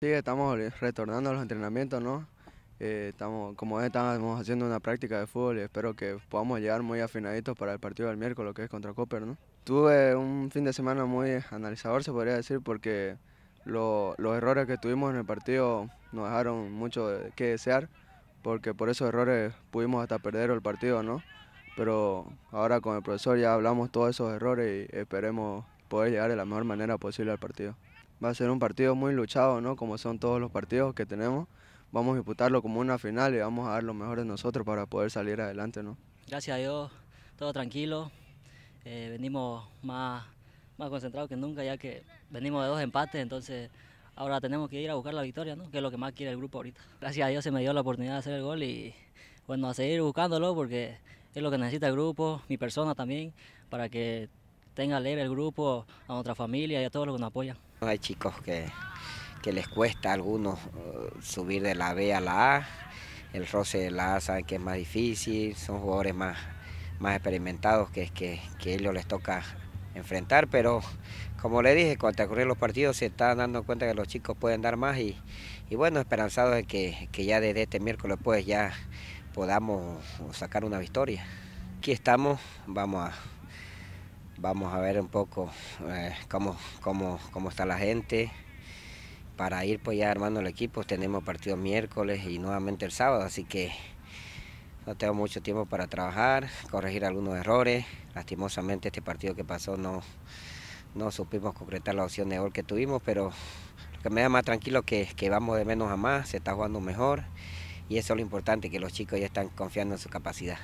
Sí, estamos eh, retornando a los entrenamientos, ¿no? Eh, estamos, como estamos haciendo una práctica de fútbol y espero que podamos llegar muy afinaditos para el partido del miércoles que es contra Copper, ¿no? Tuve un fin de semana muy analizador, se podría decir, porque los errores que tuvimos en el partido nos dejaron mucho que desear, porque por esos errores pudimos hasta perder el partido, ¿no? Pero ahora con el profesor ya hablamos todos esos errores y esperemos poder llegar de la mejor manera posible al partido. Va a ser un partido muy luchado, ¿no? Como son todos los partidos que tenemos. Vamos a disputarlo como una final y vamos a dar lo mejor de nosotros para poder salir adelante, ¿no? Gracias a Dios, todo tranquilo. Eh, venimos más, más concentrados que nunca, ya que venimos de dos empates, entonces ahora tenemos que ir a buscar la victoria, ¿no? Que es lo que más quiere el grupo ahorita. Gracias a Dios se me dio la oportunidad de hacer el gol y bueno, a seguir buscándolo porque es lo que necesita el grupo, mi persona también, para que tenga leve el grupo, a otra familia y a todos los que nos apoyan. Hay chicos que, que les cuesta a algunos uh, subir de la B a la A, el roce de la A saben que es más difícil, son jugadores más, más experimentados que, que, que ellos les toca enfrentar, pero como le dije, cuando ocurrieron los partidos se están dando cuenta que los chicos pueden dar más y, y bueno, esperanzados de que, que, ya desde este miércoles pues ya podamos sacar una victoria. Aquí estamos, vamos a, Vamos a ver un poco eh, cómo, está la gente. Para ir pues ya armando el equipo, tenemos partido miércoles y nuevamente el sábado, así que no tengo mucho tiempo para trabajar, corregir algunos errores. Lastimosamente este partido que pasó no, supimos concretar la opción de gol que tuvimos, pero lo que me da más tranquilo que, que vamos de menos a más, se está jugando mejor y eso es lo importante, que los chicos ya están confiando en su capacidad.